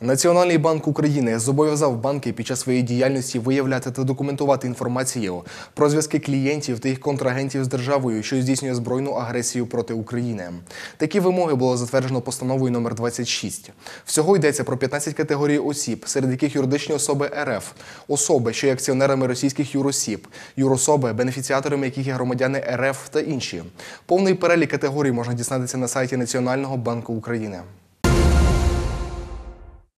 Національний банк України зобов'язав банки під час своєї діяльності виявляти та документувати інформацію про зв'язки клієнтів та їх контрагентів з державою, що здійснює збройну агресію проти України. Такі вимоги було затверджено постановою номер 26. Всього йдеться про 15 категорій осіб, серед яких юридичні особи РФ, особи, що є акціонерами російських юросіб, юрособи, бенефіціаторами яких є громадяни РФ та інші. Повний перелік категорій можна дізнатися на сайті Національного банку України.